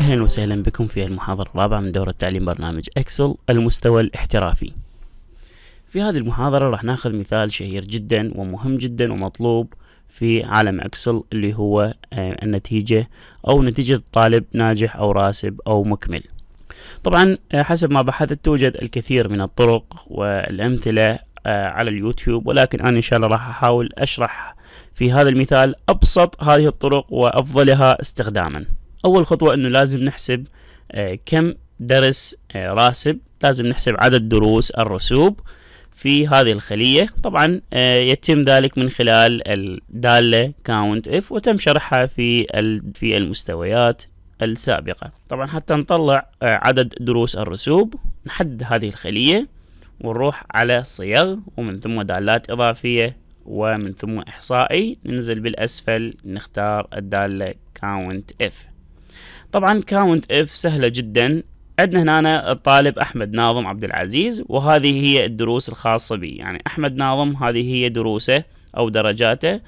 أهلا وسهلا بكم في المحاضرة الرابعة من دورة تعليم برنامج أكسل المستوى الاحترافي في هذه المحاضرة راح ناخذ مثال شهير جدا ومهم جدا ومطلوب في عالم أكسل اللي هو آه، النتيجة أو نتيجة طالب ناجح أو راسب أو مكمل طبعا آه، حسب ما بحثت توجد الكثير من الطرق والأمثلة آه، على اليوتيوب ولكن أنا إن شاء الله راح أحاول أشرح في هذا المثال أبسط هذه الطرق وأفضلها استخداماً اول خطوه انه لازم نحسب آه، كم درس آه، راسب لازم نحسب عدد دروس الرسوب في هذه الخلية طبعا آه، يتم ذلك من خلال الدالة count if وتم شرحها في في المستويات السابقة طبعا حتى نطلع عدد دروس الرسوب نحدد هذه الخلية ونروح على صيغ ومن ثم دالات إضافية ومن ثم إحصائي ننزل بالأسفل نختار الدالة count if طبعا كاونت اف سهله جدا عندنا هنا الطالب احمد ناظم عبد العزيز وهذه هي الدروس الخاصه بي يعني احمد ناظم هذه هي دروسه او درجاته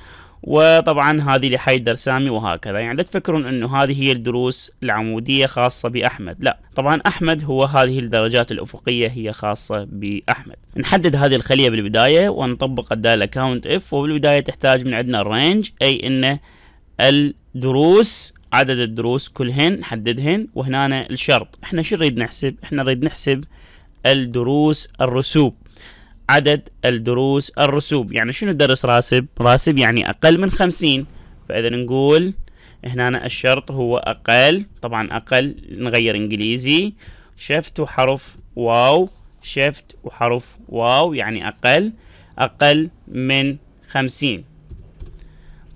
وطبعا هذه لحيدر سامي وهكذا يعني لا تفكرون انه هذه هي الدروس العموديه خاصه باحمد لا طبعا احمد هو هذه الدرجات الافقيه هي خاصه باحمد نحدد هذه الخليه بالبدايه ونطبق الداله كاونت اف وبالبدايه تحتاج من عندنا الرينج اي انه الدروس عدد الدروس كلهن حددهن وهنا الشرط احنا شو نريد نحسب احنا نريد نحسب الدروس الرسوب عدد الدروس الرسوب يعني شنو درس راسب راسب يعني اقل من خمسين فاذا نقول هنا الشرط هو اقل طبعا اقل نغير انجليزي شفت وحرف واو شفت وحرف واو يعني اقل اقل من خمسين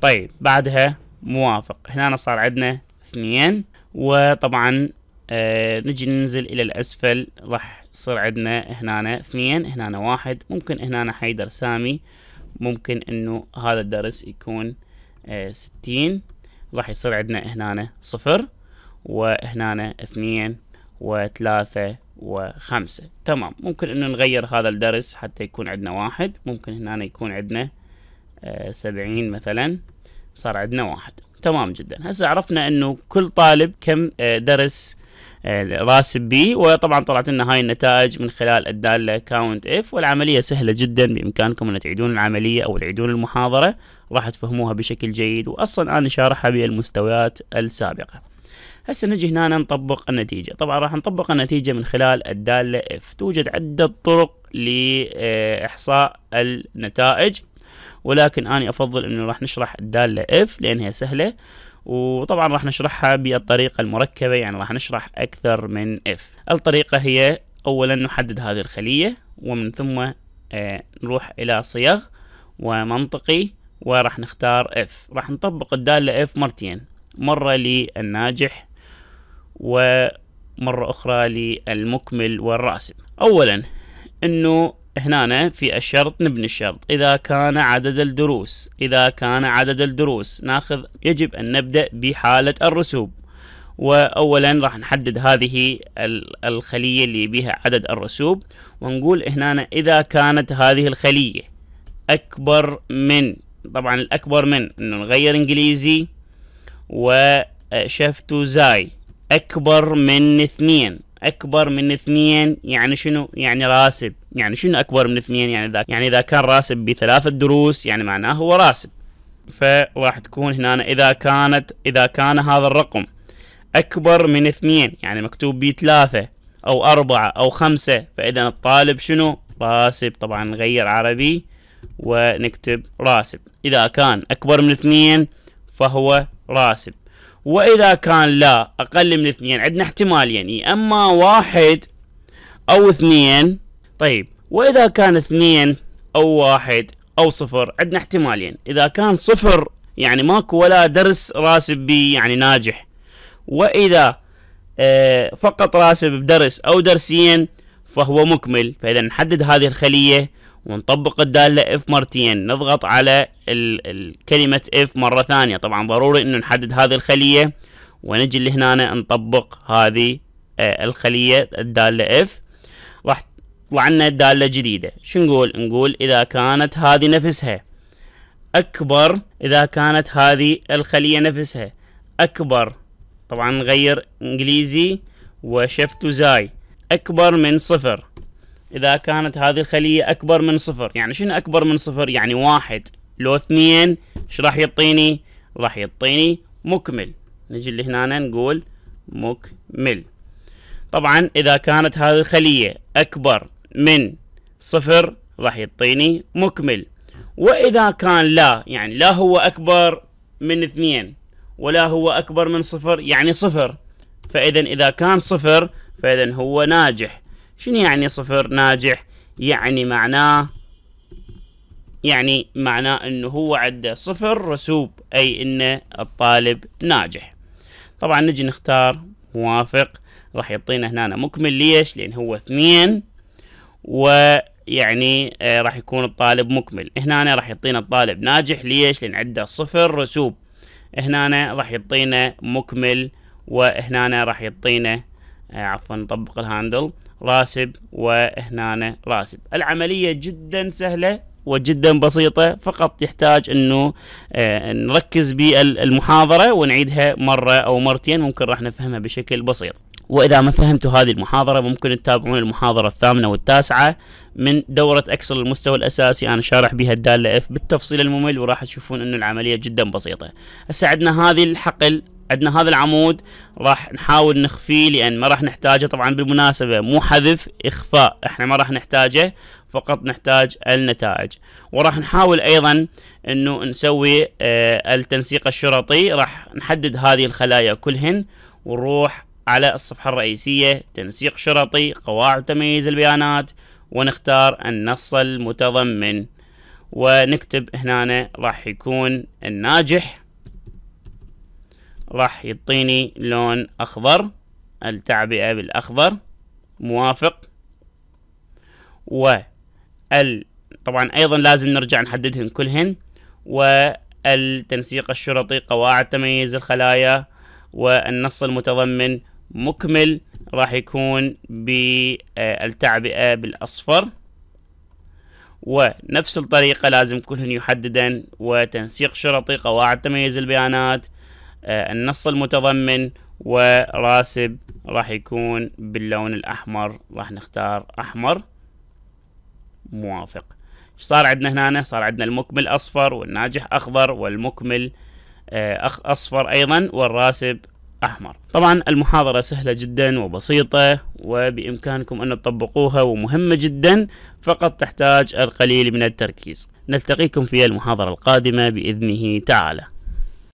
طيب بعدها موافق هنا صار عندنا اثنين وطبعا آه نجي ننزل الى الاسفل راح يصير عندنا هنا اثنين هنا واحد ممكن هنا حيدر سامي ممكن انه هذا الدرس يكون آه ستين راح يصير عندنا هنا صفر وهنا اثنين وثلاثة وخمسة تمام ممكن انه نغير هذا الدرس حتى يكون عندنا واحد ممكن هنا يكون عندنا آه، سبعين مثلا صار عندنا واحد تمام جدا هسه عرفنا انه كل طالب كم آه، درس آه، راسب بي وطبعا طلعت لنا هاي النتائج من خلال الداله كاونت اف والعمليه سهله جدا بامكانكم ان تعيدون العمليه او تعيدون المحاضره راح تفهموها بشكل جيد واصلا انا شارحها بالمستويات السابقه هسه نجي هنا نطبق النتيجه طبعا راح نطبق النتيجه من خلال الداله اف توجد عده طرق لاحصاء النتائج ولكن أنا أفضل أنه راح نشرح الدالة إف لأنها سهلة وطبعا راح نشرحها بالطريقة المركبة يعني راح نشرح أكثر من إف الطريقة هي أولا نحدد هذه الخلية ومن ثم آه، نروح إلى صيغ ومنطقي وراح نختار إف راح نطبق الدالة إف مرتين مرة للناجح ومرة أخرى للمكمل والراسب أولا أنه هنا في الشرط نبني الشرط إذا كان عدد الدروس إذا كان عدد الدروس ناخذ يجب أن نبدأ بحالة الرسوب وأولا راح نحدد هذه الخلية اللي بها عدد الرسوب ونقول هنا إذا كانت هذه الخلية أكبر من طبعا الأكبر من إنه نغير إنجليزي وشفتو زاي أكبر من اثنين اكبر من اثنين يعني شنو يعني راسب يعني شنو اكبر من اثنين يعني ذاك يعني اذا كان راسب بثلاثه دروس يعني معناه هو راسب فراح تكون هنا اذا كانت اذا كان هذا الرقم اكبر من اثنين يعني مكتوب به ثلاثه او اربعه او خمسه فاذا الطالب شنو راسب طبعا نغير عربي ونكتب راسب اذا كان اكبر من اثنين فهو راسب واذا كان لا اقل من اثنين عندنا احتمالين يعني اما واحد او اثنين طيب واذا كان اثنين او واحد او صفر عندنا احتمالين يعني اذا كان صفر يعني ماكو ولا درس راسب بي يعني ناجح واذا اه فقط راسب بدرس او درسين فهو مكمل فاذا نحدد هذه الخليه ونطبق الدالة F مرتين نضغط على كلمة F مرة ثانية طبعا ضروري انه نحدد هذه الخلية ونجي لهنا نطبق هذه آه، الخلية الدالة F راح تطلع لنا دالة جديدة شو نقول نقول اذا كانت هذه نفسها اكبر اذا كانت هذه الخلية نفسها اكبر طبعا نغير انجليزي وشفت زاي اكبر من صفر إذا كانت هذه الخلية أكبر من صفر يعني شنو أكبر من صفر يعني واحد لو اثنين ايش راح يعطيني راح يعطيني مكمل نجي لهنا نقول مكمل طبعا إذا كانت هذه الخلية أكبر من صفر راح يعطيني مكمل وإذا كان لا يعني لا هو أكبر من اثنين ولا هو أكبر من صفر يعني صفر فإذا إذا كان صفر فإذا هو ناجح شنو يعني صفر ناجح يعني معناه يعني معناه انه هو عنده صفر رسوب اي انه الطالب ناجح طبعا نجي نختار موافق راح يعطينا هنا مكمل ليش لان هو اثنين ويعني آه راح يكون الطالب مكمل هنا راح يعطينا الطالب ناجح ليش لان عنده صفر رسوب هنا راح يعطينا مكمل وهنا راح يعطينا إيه، عفوا نطبق الهاندل راسب وهنا راسب العملية جدا سهلة وجدا بسيطة فقط يحتاج انه إيه، نركز بالمحاضرة ونعيدها مرة او مرتين ممكن راح نفهمها بشكل بسيط واذا ما فهمتوا هذه المحاضرة ممكن تتابعون المحاضرة الثامنة والتاسعة من دورة اكسل المستوى الاساسي انا شارح بها الدالة اف بالتفصيل الممل وراح تشوفون انه العملية جدا بسيطة هسه عندنا هذه الحقل عندنا هذا العمود راح نحاول نخفيه لان ما راح نحتاجه طبعا بالمناسبه مو حذف اخفاء احنا ما راح نحتاجه فقط نحتاج النتائج وراح نحاول ايضا انه نسوي آه التنسيق الشرطي راح نحدد هذه الخلايا كلهن ونروح على الصفحة الرئيسية تنسيق شرطي قواعد تمييز البيانات ونختار النص المتضمن ونكتب هنا راح يكون الناجح راح يعطيني لون أخضر التعبئة بالأخضر موافق وال طبعا أيضا لازم نرجع نحددهن كلهن والتنسيق الشرطي قواعد تميز الخلايا والنص المتضمن مكمل راح يكون بالتعبئة آه، آه، بالأصفر ونفس الطريقة لازم كلهن يحددن وتنسيق شرطي قواعد تميز البيانات آه، النص المتضمن وراسب راح يكون باللون الأحمر راح نختار أحمر موافق صار عندنا هنا صار عندنا المكمل أصفر والناجح أخضر والمكمل آه، أخ أصفر أيضا والراسب أحمر طبعا المحاضرة سهلة جدا وبسيطة وبإمكانكم أن تطبقوها ومهمة جدا فقط تحتاج القليل من التركيز نلتقيكم في المحاضرة القادمة بإذنه تعالى